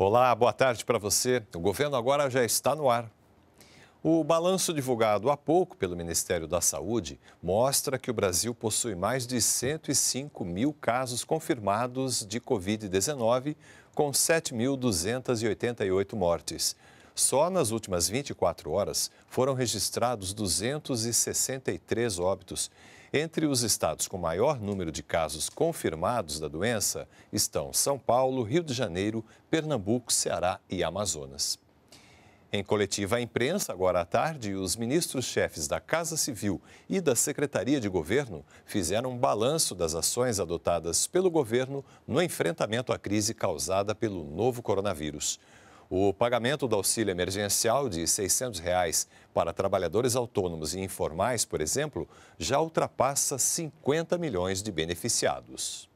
Olá, boa tarde para você. O governo agora já está no ar. O balanço divulgado há pouco pelo Ministério da Saúde mostra que o Brasil possui mais de 105 mil casos confirmados de Covid-19, com 7.288 mortes. Só nas últimas 24 horas foram registrados 263 óbitos entre os estados com maior número de casos confirmados da doença estão São Paulo, Rio de Janeiro, Pernambuco, Ceará e Amazonas. Em coletiva à imprensa, agora à tarde, os ministros-chefes da Casa Civil e da Secretaria de Governo fizeram um balanço das ações adotadas pelo governo no enfrentamento à crise causada pelo novo coronavírus. O pagamento do auxílio emergencial de R$ 600 reais para trabalhadores autônomos e informais, por exemplo, já ultrapassa 50 milhões de beneficiados.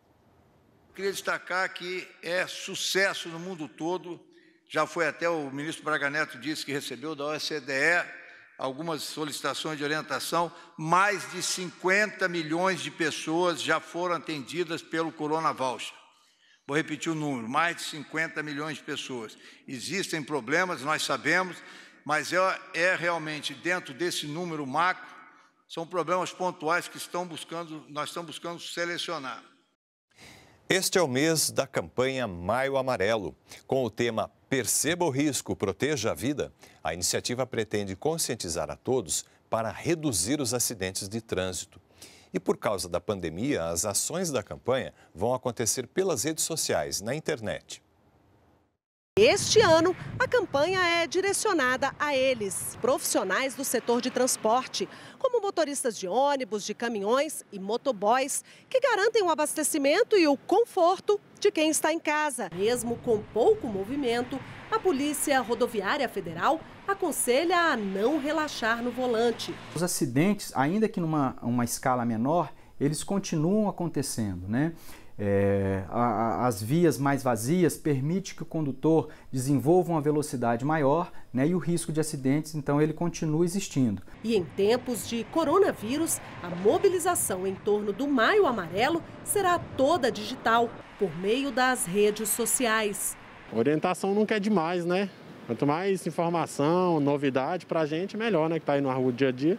Queria destacar que é sucesso no mundo todo. Já foi até o ministro Braga Neto disse que recebeu da OCDE algumas solicitações de orientação. Mais de 50 milhões de pessoas já foram atendidas pelo Corona Voucher. Vou repetir o número: mais de 50 milhões de pessoas. Existem problemas, nós sabemos, mas é, é realmente dentro desse número macro, são problemas pontuais que estão buscando, nós estamos buscando selecionar. Este é o mês da campanha Maio Amarelo. Com o tema Perceba o risco, proteja a vida, a iniciativa pretende conscientizar a todos para reduzir os acidentes de trânsito e por causa da pandemia, as ações da campanha vão acontecer pelas redes sociais, na internet. Este ano, a campanha é direcionada a eles, profissionais do setor de transporte, como motoristas de ônibus, de caminhões e motoboys, que garantem o abastecimento e o conforto de quem está em casa. Mesmo com pouco movimento, a Polícia Rodoviária Federal aconselha a não relaxar no volante. Os acidentes, ainda que numa uma escala menor, eles continuam acontecendo, né? É, a, a, as vias mais vazias permite que o condutor desenvolva uma velocidade maior né, e o risco de acidentes, então, ele continua existindo. E em tempos de coronavírus, a mobilização em torno do Maio Amarelo será toda digital, por meio das redes sociais. Orientação nunca é demais, né? Quanto mais informação, novidade para a gente, melhor, né? Que está aí ar o dia a dia.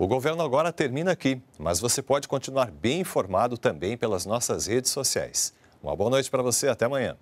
O Governo Agora termina aqui, mas você pode continuar bem informado também pelas nossas redes sociais. Uma boa noite para você, até amanhã.